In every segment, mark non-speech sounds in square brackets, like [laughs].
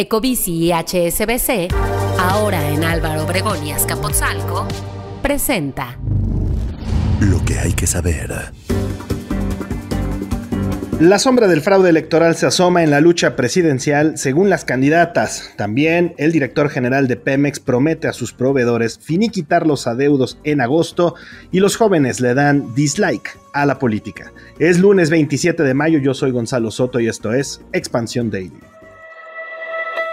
Ecobici y HSBC, ahora en Álvaro Obregón y Azcapotzalco, presenta Lo que hay que saber. La sombra del fraude electoral se asoma en la lucha presidencial según las candidatas. También el director general de Pemex promete a sus proveedores finiquitar los adeudos en agosto y los jóvenes le dan dislike a la política. Es lunes 27 de mayo, yo soy Gonzalo Soto y esto es Expansión Daily.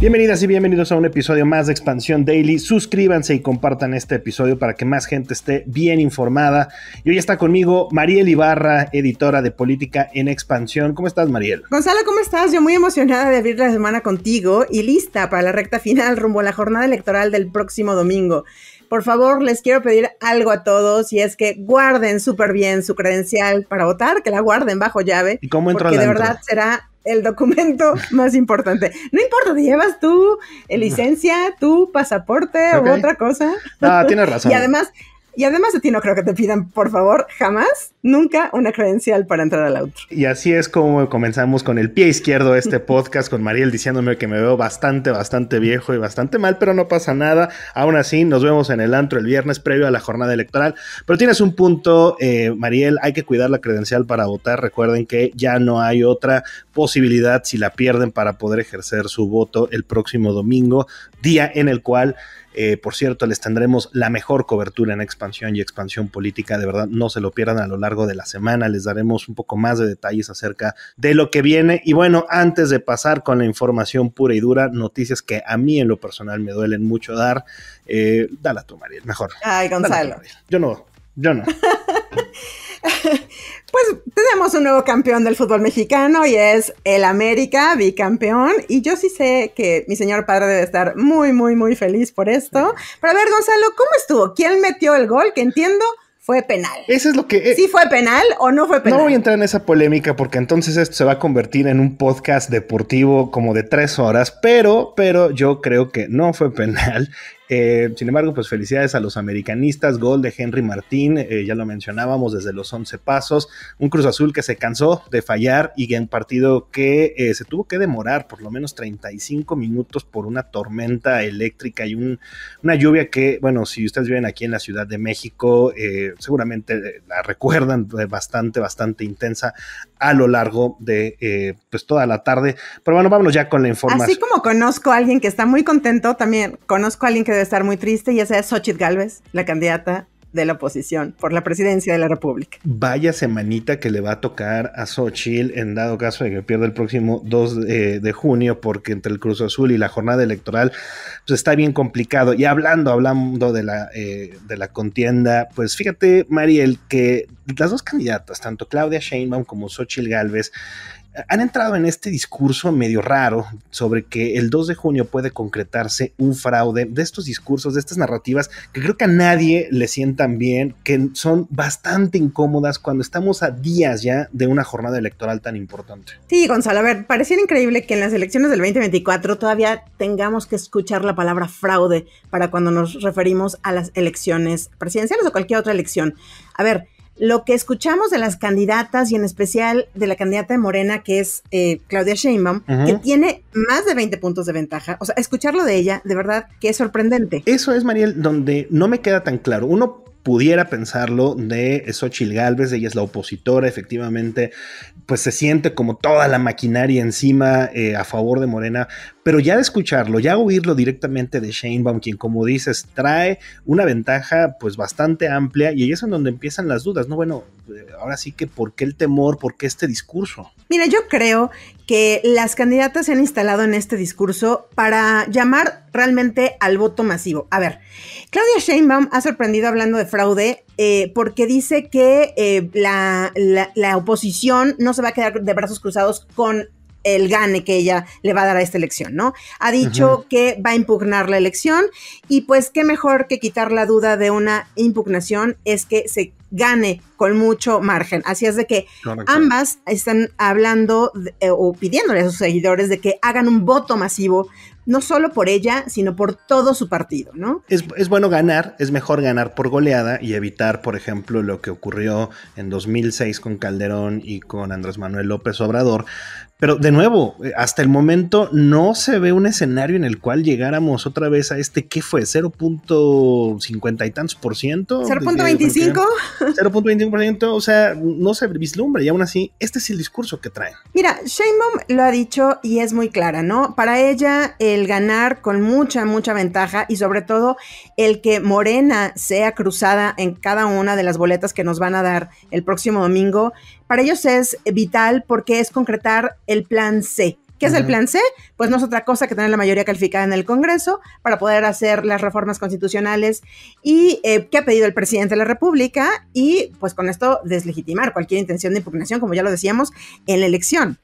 Bienvenidas y bienvenidos a un episodio más de Expansión Daily. Suscríbanse y compartan este episodio para que más gente esté bien informada. Y hoy está conmigo Mariel Ibarra, editora de Política en Expansión. ¿Cómo estás, Mariel? Gonzalo, ¿cómo estás? Yo muy emocionada de abrir la semana contigo y lista para la recta final rumbo a la jornada electoral del próximo domingo. Por favor, les quiero pedir algo a todos y es que guarden súper bien su credencial para votar, que la guarden bajo llave. ¿Y cómo entro porque de verdad será el documento [laughs] más importante. No importa, si llevas tu eh, licencia, tu pasaporte o u otra cosa. Ah, tienes razón. [laughs] Y además, y además de ti no creo que te pidan, por favor, jamás, nunca una credencial para entrar al auto. Y así es como comenzamos con el pie izquierdo este [laughs] podcast con Mariel diciéndome que me veo bastante, bastante viejo y bastante mal, pero no pasa nada. Aún así, nos vemos en el antro el viernes previo a la jornada electoral. Pero tienes un punto, eh, Mariel, hay que cuidar la credencial para votar. Recuerden que ya no hay otra posibilidad si la pierden para poder ejercer su voto el próximo domingo, día en el cual eh, por cierto, les tendremos la mejor cobertura en expansión y expansión política. De verdad, no se lo pierdan a lo largo de la semana. Les daremos un poco más de detalles acerca de lo que viene. Y bueno, antes de pasar con la información pura y dura, noticias que a mí en lo personal me duelen mucho dar. Eh, dala tú, María. mejor. Ay, Gonzalo. Yo no, yo no. [laughs] Pues tenemos un nuevo campeón del fútbol mexicano y es el América, bicampeón. Y yo sí sé que mi señor padre debe estar muy, muy, muy feliz por esto. Pero a ver, Gonzalo, ¿cómo estuvo? ¿Quién metió el gol? Que entiendo fue penal. Eso es lo que. Eh, ¿Sí fue penal o no fue penal? No voy a entrar en esa polémica porque entonces esto se va a convertir en un podcast deportivo como de tres horas, pero, pero yo creo que no fue penal. Eh, sin embargo, pues felicidades a los americanistas, gol de Henry Martín, eh, ya lo mencionábamos desde los 11 pasos, un Cruz Azul que se cansó de fallar y en partido que eh, se tuvo que demorar por lo menos 35 minutos por una tormenta eléctrica y una lluvia que, bueno, si ustedes viven aquí en la Ciudad de México, seguramente la recuerdan bastante, bastante intensa a lo largo de pues toda la tarde. Pero bueno, vámonos ya con la información. Así como conozco a alguien que está muy contento, también conozco a alguien que estar muy triste, ya sea Xochitl Galvez, la candidata de la oposición por la presidencia de la República. Vaya semanita que le va a tocar a Xochitl en dado caso de que pierda el próximo 2 eh, de, junio, porque entre el Cruz Azul y la jornada electoral pues está bien complicado. Y hablando, hablando de la, eh, de la contienda, pues fíjate, Mariel, que las dos candidatas, tanto Claudia Sheinbaum como Xochitl Galvez, han entrado en este discurso medio raro sobre que el 2 de junio puede concretarse un fraude de estos discursos, de estas narrativas que creo que a nadie le sientan bien, que son bastante incómodas cuando estamos a días ya de una jornada electoral tan importante. Sí, Gonzalo, a ver, pareciera increíble que en las elecciones del 2024 todavía tengamos que escuchar la palabra fraude para cuando nos referimos a las elecciones presidenciales o cualquier otra elección. A ver, lo que escuchamos de las candidatas y en especial de la candidata de Morena, que es eh, Claudia Sheinbaum, que tiene más de 20 puntos de ventaja, o sea, escucharlo de ella, de verdad que es sorprendente. Eso es, Mariel, donde no me queda tan claro. Uno pudiera pensarlo de Xochil Gálvez, ella es la opositora, efectivamente, pues se siente como toda la maquinaria encima eh, a favor de Morena, pero ya de escucharlo, ya oírlo directamente de Shane Baum, quien como dices, trae una ventaja pues bastante amplia y ahí es en donde empiezan las dudas, ¿no? Bueno, eh, ahora sí que ¿por qué el temor? ¿Por qué este discurso? Mira, yo creo que las candidatas se han instalado en este discurso para llamar realmente al voto masivo. A ver, Claudia Sheinbaum ha sorprendido hablando de fraude eh, porque dice que eh, la, la oposición no se va a quedar de brazos cruzados con el gane que ella le va a dar a esta elección, ¿no? Ha dicho que va a impugnar la elección y pues qué mejor que quitar la duda de una impugnación es que se gane con mucho margen. Así es de que ambas están hablando eh, o pidiéndole a sus seguidores de que hagan un voto masivo, no solo por ella, sino por todo su partido, ¿no? Es, es, bueno ganar, es mejor ganar por goleada y evitar, por ejemplo, lo que ocurrió en 2006 con Calderón y con Andrés Manuel López Obrador, pero de nuevo, eh, hasta el momento no se ve un escenario en el cual llegáramos otra vez a este, ¿qué fue? ¿0.50 y tantos por ciento? ¿0.25? 0.25%, o sea, no se vislumbra y aún así, este es el discurso que trae Mira, Sheinbaum lo ha dicho y es muy clara, ¿no? Para ella, el ganar con mucha, mucha ventaja y sobre todo el que Morena sea cruzada en cada una de las boletas que nos van a dar el próximo domingo, para ellos es vital porque es concretar el plan C. ¿Qué es el plan C? Pues no es otra cosa que tener la mayoría calificada en el Congreso para poder hacer las reformas constitucionales y eh, que ha pedido el presidente de la República y pues con esto deslegitimar cualquier intención de impugnación, como ya lo decíamos, en la elección.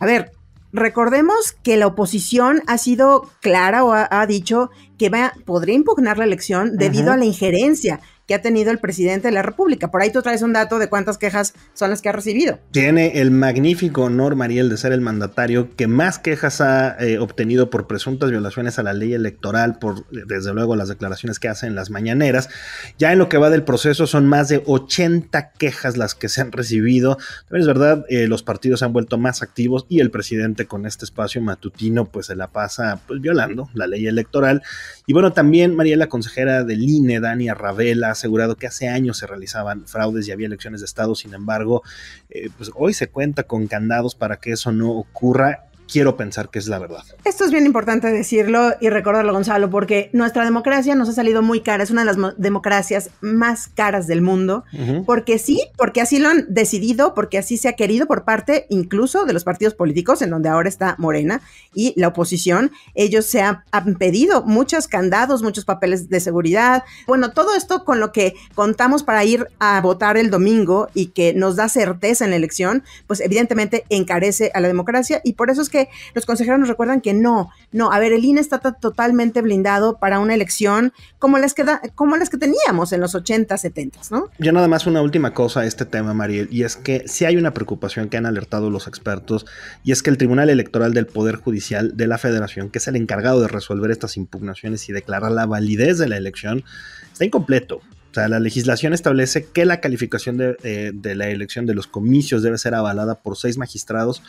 A ver, recordemos que la oposición ha sido clara o ha, dicho que podría impugnar la elección debido a la injerencia que ha tenido el presidente de la República. Por ahí tú traes un dato de cuántas quejas son las que ha recibido. Tiene el magnífico honor, Mariel, de ser el mandatario que más quejas ha eh, obtenido por presuntas violaciones a la ley electoral, por desde luego las declaraciones que hace en las mañaneras. Ya en lo que va del proceso son más de 80 quejas las que se han recibido. También es verdad, eh, los partidos han vuelto más activos y el presidente con este espacio matutino pues se la pasa pues, violando la ley electoral. Y bueno, también Mariel, la consejera del INE, Dania Ravelas, asegurado que hace años se realizaban fraudes y había elecciones de Estado, sin embargo, eh, pues hoy se cuenta con candados para que eso no ocurra quiero pensar que es la verdad. Esto es bien importante decirlo y recordarlo, Gonzalo, porque nuestra democracia nos ha salido muy cara. Es una de las democracias más caras del mundo, porque sí, porque así lo han decidido, porque así se ha querido por parte incluso de los partidos políticos, en donde ahora está Morena y la oposición. Ellos se han pedido muchos candados, muchos papeles de seguridad. Bueno, todo esto con lo que contamos para ir a votar el domingo y que nos da certeza en la elección, pues evidentemente encarece a la democracia y por eso es que los consejeros nos recuerdan que no, no, a ver, el INE está totalmente blindado para una elección como las que, como las que teníamos en los 80, 70, ¿no? Yo nada más una última cosa a este tema, Mariel, y es que sí hay una preocupación que han alertado los expertos, y es que el Tribunal Electoral del Poder Judicial de la Federación, que es el encargado de resolver estas impugnaciones y declarar la validez de la elección, está incompleto. O sea, la legislación establece que la calificación de, eh, de, la elección de los comicios debe ser avalada por seis magistrados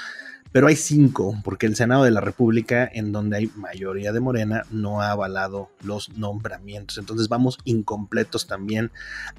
pero hay cinco, porque el Senado de la República, en donde hay mayoría de Morena, no ha avalado los nombramientos. Entonces vamos incompletos también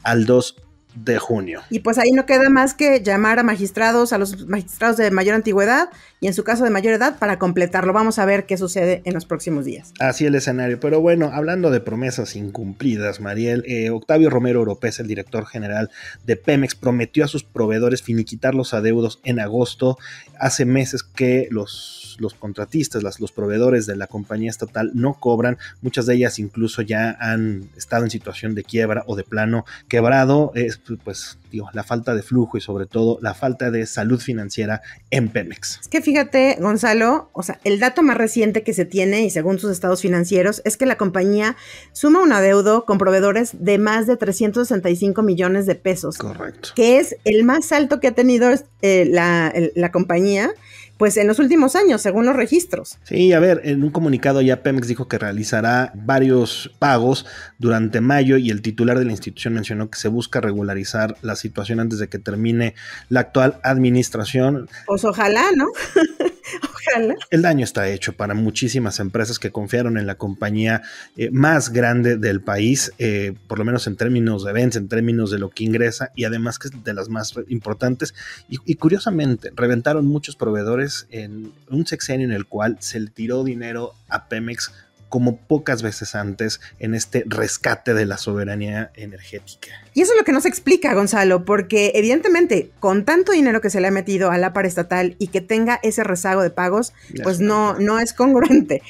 al 2 de junio. Y pues ahí no queda más que llamar a magistrados, a los magistrados de mayor antigüedad y en su caso de mayor edad para completarlo. Vamos a ver qué sucede en los próximos días. Así el escenario. Pero bueno, hablando de promesas incumplidas, Mariel, eh, Octavio Romero Oropés, el director general de Pemex, prometió a sus proveedores finiquitar los adeudos en agosto. Hace meses que los, los contratistas, los proveedores de la compañía estatal no cobran. Muchas de ellas incluso ya han estado en situación de quiebra o de plano quebrado. Es pues, pues, digo, la falta de flujo y sobre todo la falta de salud financiera en Pemex. Es que fíjate, Gonzalo, o sea, el dato más reciente que se tiene y según sus estados financieros es que la compañía suma un adeudo con proveedores de más de 365 millones de pesos. Correcto. Que es el más alto que ha tenido eh, la, la compañía pues en los últimos años, según los registros. Sí, a ver, en un comunicado ya Pemex dijo que realizará varios pagos durante mayo y el titular de la institución mencionó que se busca regularizar la situación antes de que termine la actual administración. Pues ojalá, ¿no? [laughs] El daño está hecho para muchísimas empresas que confiaron en la compañía eh, más grande del país, eh, por lo menos en términos de ventas, en términos de lo que ingresa y además que es de las más importantes. Y, y curiosamente, reventaron muchos proveedores en un sexenio en el cual se le tiró dinero a Pemex como pocas veces antes en este rescate de la soberanía energética. Y eso es lo que nos explica, Gonzalo, porque evidentemente con tanto dinero que se le ha metido a la estatal y que tenga ese rezago de pagos, pues no, no es congruente.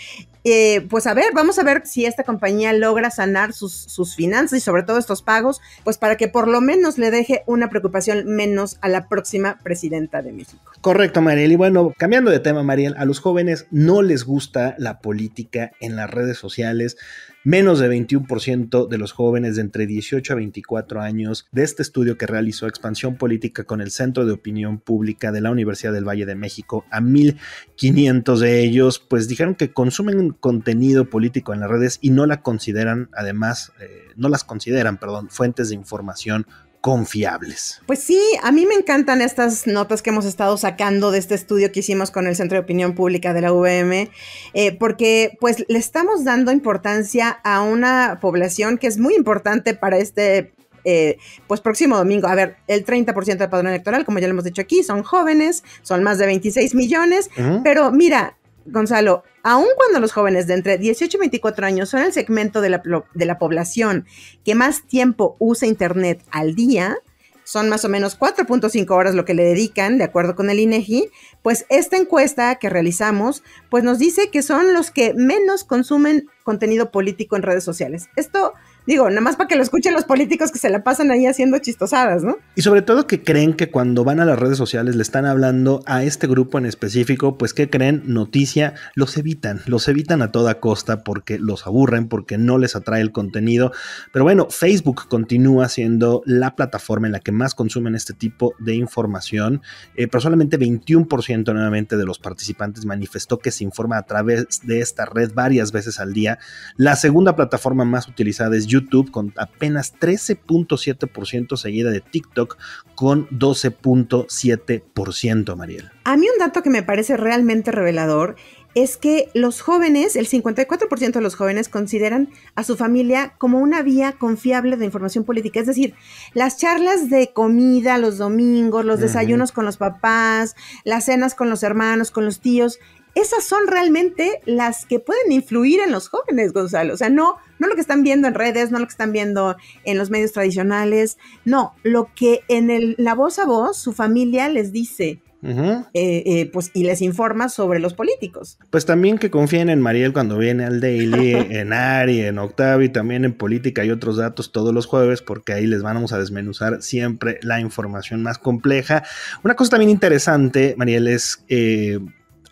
Eh, pues a ver, vamos a ver si esta compañía logra sanar sus, sus finanzas y sobre todo estos pagos, pues para que por lo menos le deje una preocupación menos a la próxima presidenta de México. Correcto, Mariel. Y bueno, cambiando de tema, Mariel, a los jóvenes no les gusta la política en las redes sociales menos de 21% de los jóvenes de entre 18 a 24 años de este estudio que realizó Expansión Política con el Centro de Opinión Pública de la Universidad del Valle de México, a 1.500 de ellos, pues dijeron que consumen contenido político en las redes y no la consideran, además, eh, no las consideran, perdón, fuentes de información confiables. Pues sí, a mí me encantan estas notas que hemos estado sacando de este estudio que hicimos con el Centro de Opinión Pública de la UVM, eh, porque pues le estamos dando importancia a una población que es muy importante para este eh, pues próximo domingo, a ver, el 30% del padrón electoral, como ya lo hemos dicho aquí, son jóvenes, son más de 26 millones, pero mira, Gonzalo, aun cuando los jóvenes de entre 18 y 24 años son el segmento de la, población que más tiempo usa Internet al día, son más o menos 4.5 horas lo que le dedican, de acuerdo con el INEGI, e pues esta encuesta que realizamos, pues nos dice que son los que menos consumen contenido político en redes sociales. Esto Digo, nada más para que lo escuchen los políticos que se la pasan ahí haciendo chistosadas, ¿no? Y sobre todo que creen que cuando van a las redes sociales le están hablando a este grupo en específico, pues que creen noticia, los evitan, los evitan a toda costa porque los aburren, porque no les atrae el contenido. Pero bueno, Facebook continúa siendo la plataforma en la que más consumen este tipo de información, eh, pero solamente 21% nuevamente de los participantes manifestó que se informa a través de esta red varias veces al día. La segunda plataforma más utilizada es YouTube con apenas 13.7%, seguida de TikTok con 12.7%, Mariel. A mí un dato que me parece realmente revelador es que los jóvenes, el 54% de los jóvenes consideran a su familia como una vía confiable de información política. Es decir, las charlas de comida los domingos, los desayunos con los papás, las cenas con los hermanos, con los tíos, esas son realmente las que pueden influir en los jóvenes, Gonzalo. O sea, no, no lo que están viendo en redes, no lo que están viendo en los medios tradicionales, no, lo que en la voz a voz su familia les dice. Eh, eh, pues, y les informa sobre los políticos. Pues también que confíen en Mariel cuando viene al Daily, [laughs] en Ari, en Octavi, y también en Política y otros datos todos los jueves, porque ahí les vamos a desmenuzar siempre la información más compleja. Una cosa también interesante, Mariel, es eh,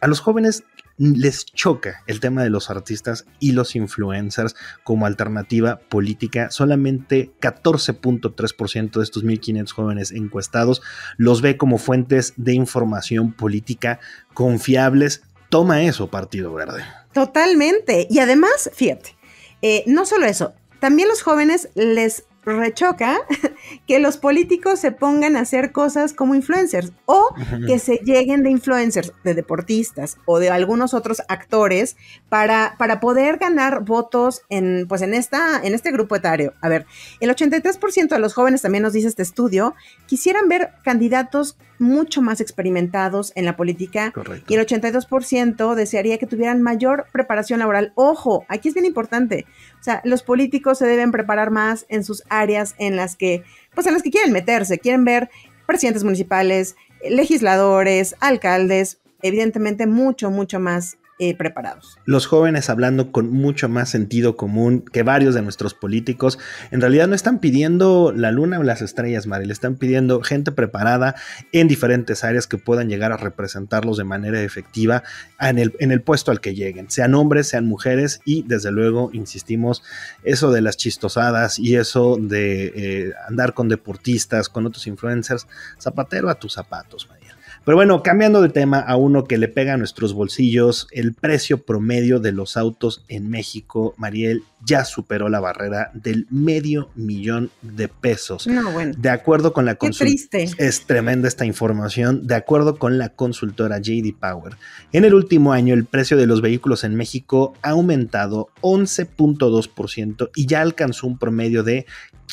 a los jóvenes les choca el tema de los artistas y los influencers como alternativa política. Solamente 14.3% de estos 1.500 jóvenes encuestados los ve como fuentes de información política confiables. Toma eso, Partido Verde. Totalmente. Y además, fíjate, eh, no solo eso, también los jóvenes les rechoca [laughs] que los políticos se pongan a hacer cosas como influencers o que se lleguen de influencers, de deportistas o de algunos otros actores para, para poder ganar votos en, pues en, esta, en este grupo etario. A ver, el 83% de los jóvenes, también nos dice este estudio, quisieran ver candidatos mucho más experimentados en la política y el 82% desearía que tuvieran mayor preparación laboral. Ojo, aquí es bien importante. O sea, los políticos se deben preparar más en sus áreas en las que, pues en las que quieren meterse, quieren ver presidentes municipales, legisladores, alcaldes, evidentemente mucho, mucho más eh, preparados. Los jóvenes hablando con mucho más sentido común que varios de nuestros políticos, en realidad no están pidiendo la luna o las estrellas, Mari, le están pidiendo gente preparada en diferentes áreas que puedan llegar a representarlos de manera efectiva en el, puesto al que lleguen, sean hombres, sean mujeres y desde luego, insistimos, eso de las chistosadas y eso de eh, andar con deportistas, con otros influencers, zapatero a tus zapatos, Mari. Pero bueno, cambiando de tema a uno que le pega a nuestros bolsillos, el precio promedio de los autos en México, Mariel, ya superó la barrera del medio millón de pesos. No, bueno. De acuerdo con la triste. Es tremenda esta información. De acuerdo con la consultora JD Power, en el último año el precio de los vehículos en México ha aumentado 11.2% y ya alcanzó un promedio de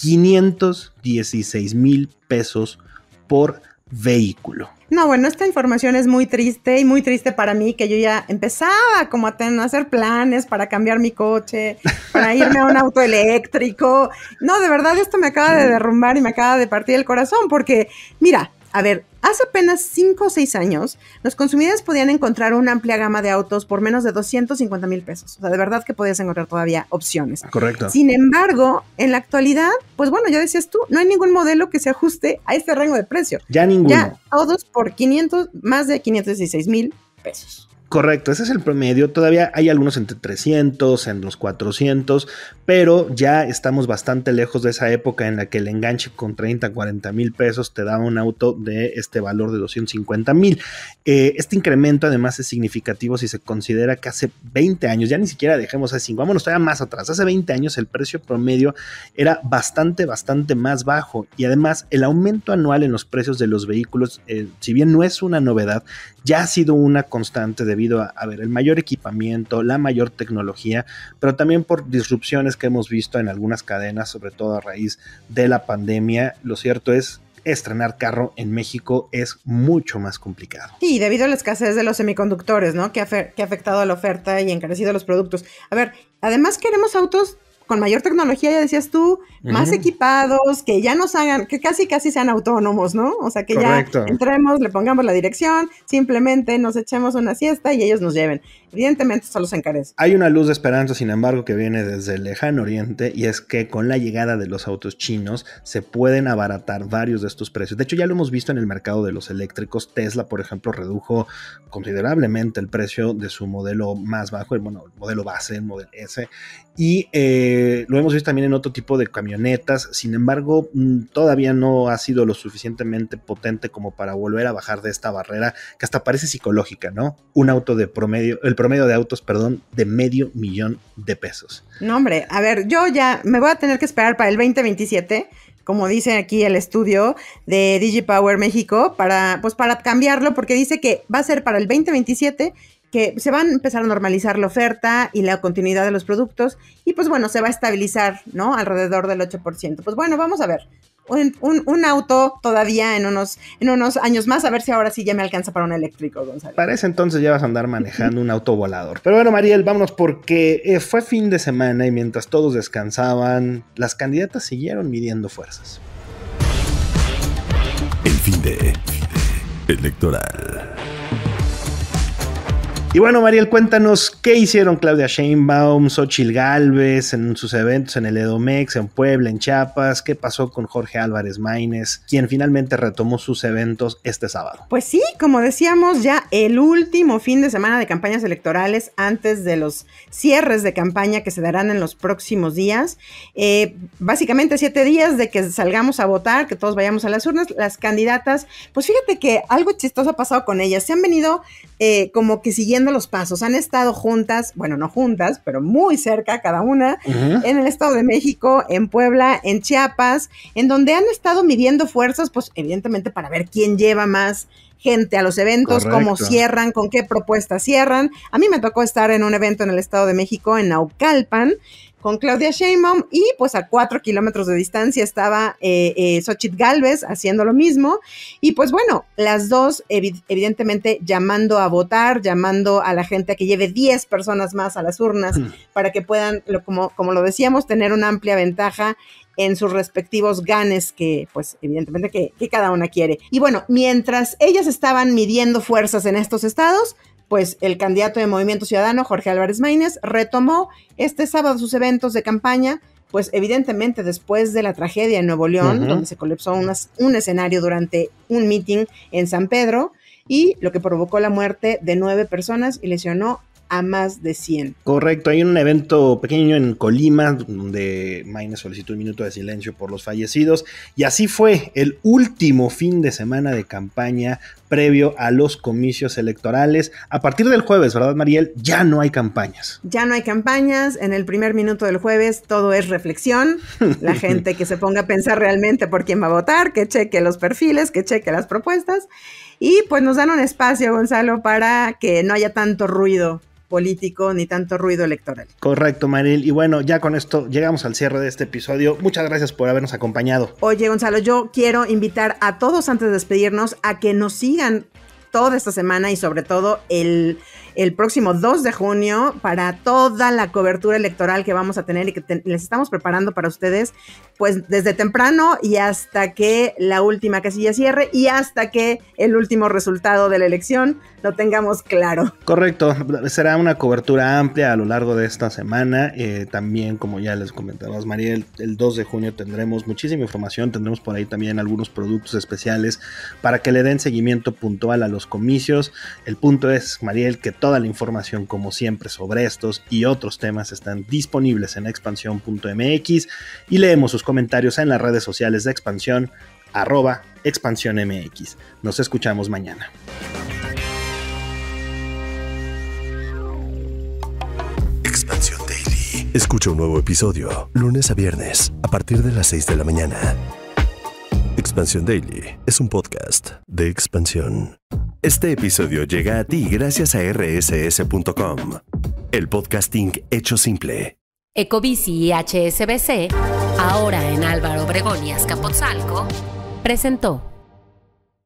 516 mil pesos por vehículo. No, bueno, esta información es muy triste y muy triste para mí que yo ya empezaba como a, a hacer planes para cambiar mi coche, para irme a un auto eléctrico. No, de verdad esto me acaba de derrumbar y me acaba de partir el corazón porque, mira, a ver, Hace apenas 5 o 6 años, los consumidores podían encontrar una amplia gama de autos por menos de 250 mil pesos. O sea, de verdad que podías encontrar todavía opciones. Correcto. Sin embargo, en la actualidad, pues bueno, ya decías tú, no hay ningún modelo que se ajuste a este rango de precio. Ya ninguno. Ya todos por 500, más de 516 mil pesos. Correcto, ese es el promedio. Todavía hay algunos entre 300, en los 400, pero ya estamos bastante lejos de esa época en la que el enganche con 30, 40 mil pesos te daba un auto de este valor de 250 mil. Eh, este incremento además es significativo si se considera que hace 20 años, ya ni siquiera dejemos así, vámonos todavía más atrás. Hace 20 años el precio promedio era bastante, bastante más bajo y además el aumento anual en los precios de los vehículos, eh, si bien no es una novedad, ya ha sido una constante de debido a, a ver, el mayor equipamiento, la mayor tecnología, pero también por disrupciones que hemos visto en algunas cadenas, sobre todo a raíz de la pandemia. Lo cierto es estrenar carro en México es mucho más complicado. y debido a la escasez de los semiconductores, ¿no? Que ha, que ha afectado a la oferta y encarecido los productos. A ver, además queremos autos con mayor tecnología, ya decías tú, más equipados, que ya nos hagan, que casi casi sean autónomos, ¿no? O sea, que ya entremos, le pongamos la dirección, simplemente nos echemos una siesta y ellos nos lleven. Evidentemente solo los encarece. Hay una luz de esperanza, sin embargo, que viene desde el lejano oriente y es que con la llegada de los autos chinos se pueden abaratar varios de estos precios. De hecho, ya lo hemos visto en el mercado de los eléctricos. Tesla, por ejemplo, redujo considerablemente el precio de su modelo más bajo, el, modelo base, el modelo S. Y eh, lo hemos visto también en otro tipo de camionetas. Sin embargo, mm, todavía no ha sido lo suficientemente potente como para volver a bajar de esta barrera que hasta parece psicológica, ¿no? Un auto de promedio, el promedio de autos, perdón, de medio millón de pesos. No, hombre, a ver, yo ya me voy a tener que esperar para el 2027 como dice aquí el estudio de DigiPower México, para, pues para cambiarlo, porque dice que va a ser para el 2027 que se va a empezar a normalizar la oferta y la continuidad de los productos y pues bueno, se va a estabilizar, ¿no? Alrededor del 8%. Pues bueno, vamos a ver. Un, un, auto todavía en unos, en unos años más, a ver si ahora sí ya me alcanza para un eléctrico, Gonzalo. Para ese entonces ya vas a andar manejando un auto volador. Pero bueno, Mariel, vámonos porque eh, fue fin de semana y mientras todos descansaban, las candidatas siguieron midiendo fuerzas. El fin de electoral. Y bueno, Mariel, cuéntanos qué hicieron Claudia Sheinbaum, Xochil Galvez en sus eventos en el Edomex, en Puebla, en Chiapas, qué pasó con Jorge Álvarez Maínez, quien finalmente retomó sus eventos este sábado. Pues sí, como decíamos, ya el último fin de semana de campañas electorales antes de los cierres de campaña que se darán en los próximos días. Eh, básicamente siete días de que salgamos a votar, que todos vayamos a las urnas, las candidatas, pues fíjate que algo chistoso ha pasado con ellas, se han venido eh, como que siguiendo los pasos. Han estado juntas, bueno, no juntas, pero muy cerca cada una, en el Estado de México, en Puebla, en Chiapas, en donde han estado midiendo fuerzas, pues evidentemente para ver quién lleva más gente a los eventos, cómo cierran, con qué propuestas cierran. A mí me tocó estar en un evento en el Estado de México, en Naucalpan, con Claudia Sheinbaum y pues a cuatro kilómetros de distancia estaba eh, eh Xochitl Galvez haciendo lo mismo y pues bueno, las dos evidentemente llamando a votar, llamando a la gente a que lleve diez personas más a las urnas hmm. para que puedan, como, como lo decíamos, tener una amplia ventaja en sus respectivos ganes que, pues, evidentemente que, cada una quiere. Y bueno, mientras ellas estaban midiendo fuerzas en estos estados, pues el candidato de Movimiento Ciudadano, Jorge Álvarez Maínez, retomó este sábado sus eventos de campaña, pues evidentemente después de la tragedia en Nuevo León, donde se colapsó un escenario durante un meeting en San Pedro, y lo que provocó la muerte de nueve personas y lesionó a más de 100. Correcto, hay un evento pequeño en Colima donde Maine solicitó un minuto de silencio por los fallecidos y así fue el último fin de semana de campaña previo a los comicios electorales. A partir del jueves, ¿verdad Mariel? Ya no hay campañas. Ya no hay campañas, en el primer minuto del jueves todo es reflexión, la [laughs] gente que se ponga a pensar realmente por quién va a votar, que cheque los perfiles, que cheque las propuestas y pues nos dan un espacio, Gonzalo, para que no haya tanto ruido político ni tanto ruido electoral. Correcto, Maril. Y bueno, ya con esto llegamos al cierre de este episodio. Muchas gracias por habernos acompañado. Oye, Gonzalo, yo quiero invitar a todos antes de despedirnos a que nos sigan toda esta semana y sobre todo el, próximo 2 de junio para toda la cobertura electoral que vamos a tener y que les estamos preparando para ustedes, pues desde temprano y hasta que la última casilla cierre y hasta que el último resultado de la elección lo tengamos claro. Correcto, será una cobertura amplia a lo largo de esta semana. Eh, también, como ya les comentabas, María, el, el 2 de junio tendremos muchísima información, tendremos por ahí también algunos productos especiales para que le den seguimiento puntual a los comicios. El punto es, Mariel, que toda la información, como siempre, sobre estos y otros temas están disponibles en expansión.mx y leemos sus comentarios en las redes sociales de expansión, arroba expansiónmx. Nos escuchamos mañana. Expansión Daily. Escucha un nuevo episodio lunes a viernes a partir de las 6 de la mañana. Expansión Daily es un podcast de expansión. Este episodio llega a ti gracias a rss.com, el podcasting hecho simple. Ecobici y HSBC, ahora en Álvaro Obregón y Azcapotzalco, presentó.